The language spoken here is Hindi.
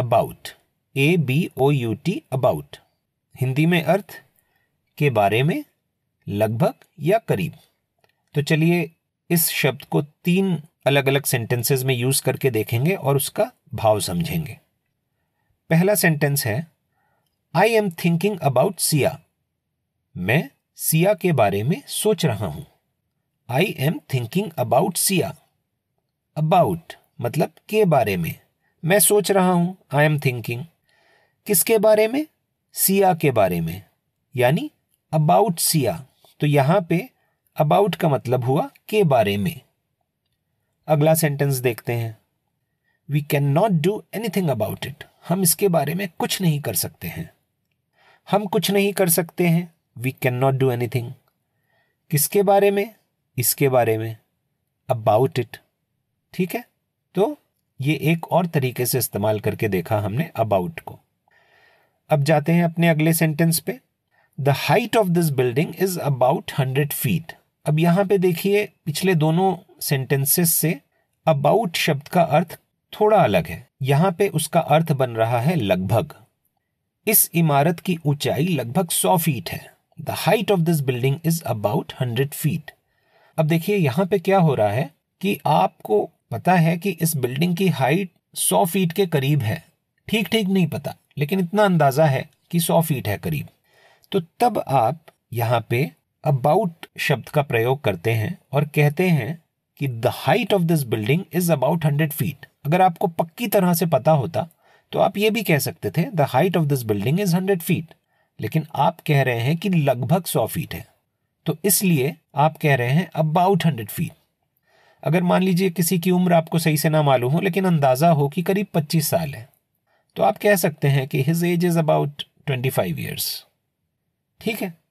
about A B O U T about Hindi में अर्थ के बारे में लगभग या करीब तो चलिए इस शब्द को तीन अलग अलग सेंटेंसेस में यूज करके देखेंगे और उसका भाव समझेंगे पहला सेंटेंस है I am thinking about Siya मैं सिया के बारे में सोच रहा हूं I am thinking about Siya about मतलब के बारे में मैं सोच रहा हूं आई एम थिंकिंग किसके बारे में सिया के बारे में यानी अबाउट सिया तो यहां पे अबाउट का मतलब हुआ के बारे में अगला सेंटेंस देखते हैं we can not do anything about it हम इसके बारे में कुछ नहीं कर सकते हैं हम कुछ नहीं कर सकते हैं we can not do anything किसके बारे में इसके बारे में अबाउट इट ठीक है तो ये एक और तरीके से इस्तेमाल करके देखा हमने अबाउट को अब जाते हैं अपने अगले सेंटेंस पे the height of this building is about hundred feet अब यहां पे देखिए पिछले दोनों सेंटेंसेस से अबाउट शब्द का अर्थ थोड़ा अलग है यहां पे उसका अर्थ बन रहा है लगभग इस इमारत की ऊंचाई लगभग सौ फीट है the height of this building is about hundred feet अब देखिए यहां पे क्या हो रहा है कि आपको पता है कि इस बिल्डिंग की हाइट सौ फीट के करीब है ठीक ठीक नहीं पता लेकिन इतना अंदाजा है कि सौ फीट है करीब तो तब आप यहाँ पे अबाउट शब्द का प्रयोग करते हैं और कहते हैं कि the height of this building is about hundred feet अगर आपको पक्की तरह से पता होता तो आप ये भी कह सकते थे the height of this building is hundred feet लेकिन आप कह रहे हैं कि लगभग सौ फीट है तो इसलिए आप कह रहे हैं अबाउट हंड्रेड फीट अगर मान लीजिए किसी की उम्र आपको सही से ना मालूम हो लेकिन अंदाज़ा हो कि करीब पच्चीस साल है तो आप कह सकते हैं कि his age is about twenty five years ठीक है